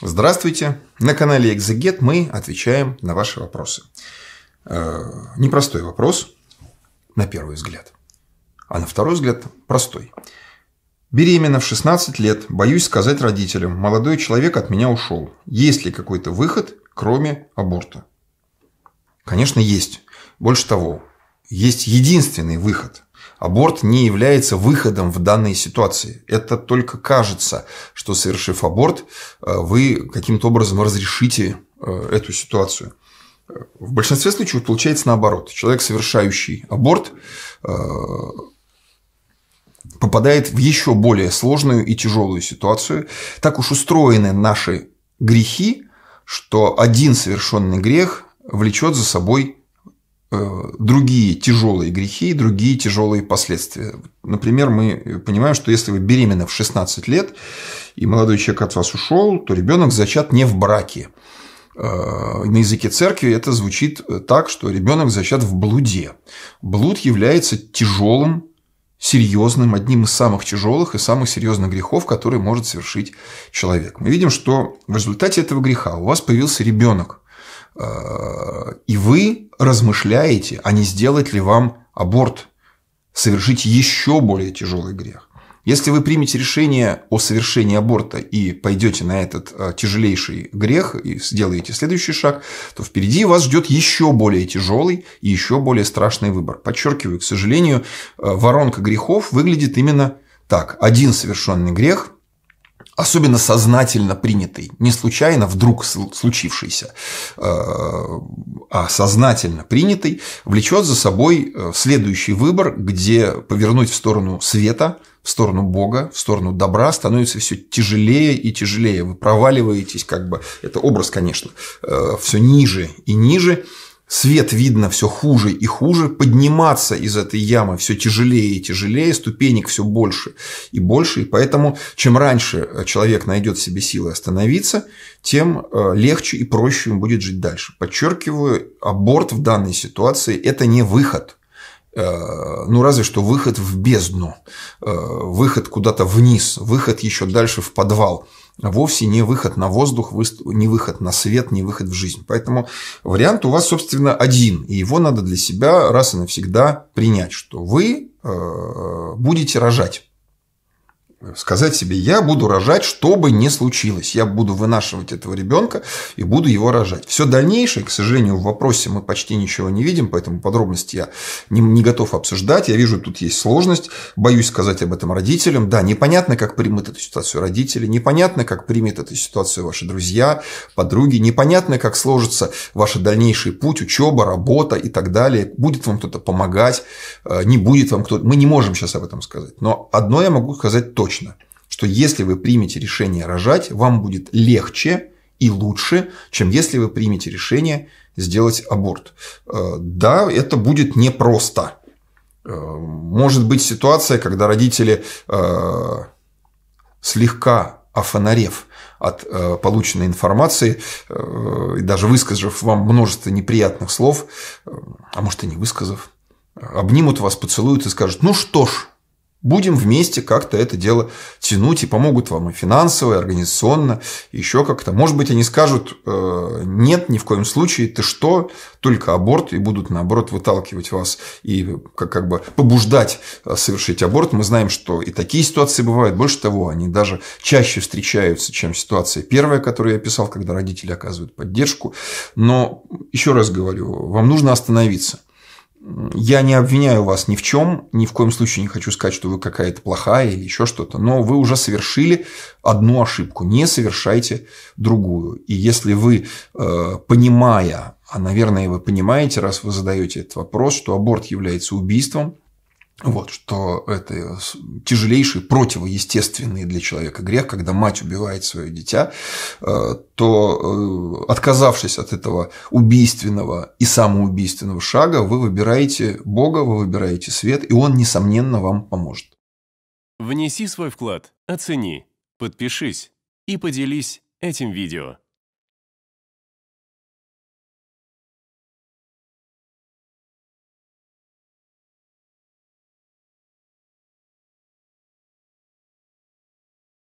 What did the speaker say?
Здравствуйте! На канале Экзегет мы отвечаем на ваши вопросы. Э, непростой вопрос, на первый взгляд. А на второй взгляд простой. Беременна в 16 лет, боюсь сказать родителям, молодой человек от меня ушел. Есть ли какой-то выход, кроме аборта? Конечно, есть. Больше того, есть единственный выход. Аборт не является выходом в данной ситуации. Это только кажется, что совершив аборт, э, вы каким-то образом разрешите э, эту ситуацию. В большинстве случаев получается наоборот. Человек, совершающий аборт, э, попадает в еще более сложную и тяжелую ситуацию. Так уж устроены наши грехи, что один совершенный грех влечет за собой Э, другие тяжелые грехи и другие тяжелые последствия. Например, мы понимаем, что если вы беременны в 16 лет, и молодой человек от вас ушел, то ребенок зачат не в браке. Э, на языке церкви это звучит так, что ребенок зачат в блуде. Блуд является тяжелым, серьезным, одним из самых тяжелых и самых серьезных грехов, который может совершить человек. Мы видим, что в результате этого греха у вас появился ребенок – Э, и вы размышляете, а не сделать ли вам аборт, совершить еще более тяжелый грех. Если вы примете решение о совершении аборта и пойдете на этот э, тяжелейший грех и сделаете следующий шаг, то впереди вас ждет еще более тяжелый и еще более страшный выбор. Подчеркиваю, к сожалению, э, воронка грехов выглядит именно так. Один совершенный грех особенно сознательно принятый, не случайно вдруг случившийся, э, а сознательно принятый, влечет за собой э, следующий выбор, где повернуть в сторону света, в сторону Бога, в сторону добра становится все тяжелее и тяжелее. Вы проваливаетесь, как бы, это образ, конечно, э, все ниже и ниже, Свет видно все хуже и хуже, подниматься из этой ямы все тяжелее и тяжелее, ступенек все больше и больше. И поэтому, чем раньше э, человек найдет себе силы остановиться, тем э, легче и проще ему будет жить дальше. Подчеркиваю, аборт в данной ситуации – это не выход э, ну разве что выход в бездну, выход куда-то вниз, выход еще дальше в подвал вовсе не выход на воздух, не выход на свет, не выход в жизнь. Поэтому вариант у вас, собственно, один, и его надо для себя раз и навсегда принять, что вы э, будете рожать сказать себе, я буду рожать, что бы ни случилось. Я буду вынашивать этого ребенка и буду его рожать. Все дальнейшее, к сожалению, в вопросе мы почти ничего не видим, поэтому подробности я не, не готов обсуждать. Я вижу, тут есть сложность. Боюсь сказать об этом родителям. Да, непонятно, как примут эту ситуацию родители, непонятно, как примет эту ситуацию ваши друзья, подруги, непонятно, как сложится ваш дальнейший путь, учеба, работа и так далее. Будет вам кто-то помогать, э, не будет вам кто-то. Мы не можем сейчас об этом сказать. Но одно я могу сказать точно точно, что если вы примете решение рожать, вам будет легче и лучше, чем если вы примете решение сделать аборт. Э, да, это будет непросто. Э, может быть ситуация, когда родители э, слегка офонарев от полученной информации и даже высказав вам множество неприятных слов, а может и не высказав, обнимут вас, поцелуют и скажут, ну что ж, будем вместе как-то это дело тянуть и помогут вам и финансово, и организационно, и еще как-то. Может быть, они скажут, э, нет, ни в коем случае, ты что, только аборт, и будут, наоборот, выталкивать вас и как, как бы побуждать э, совершить аборт. Мы знаем, что и такие ситуации бывают. Больше того, они даже чаще встречаются, чем ситуация первая, которую я писал, когда родители оказывают поддержку. Но, еще раз говорю, вам нужно остановиться – я не обвиняю вас ни в чем, ни в коем случае не хочу сказать, что вы какая-то плохая или еще что-то, но вы уже совершили одну ошибку, не совершайте другую. И если вы, э, понимая, а, наверное, вы понимаете, раз вы задаете этот вопрос, что аборт является убийством, вот, что это тяжелейший, противоестественный для человека грех, когда мать убивает свое дитя, э, то э, отказавшись от этого убийственного и самоубийственного шага, вы выбираете Бога, вы выбираете свет, и Он, несомненно, вам поможет. Внеси свой вклад, оцени, подпишись и поделись этим видео.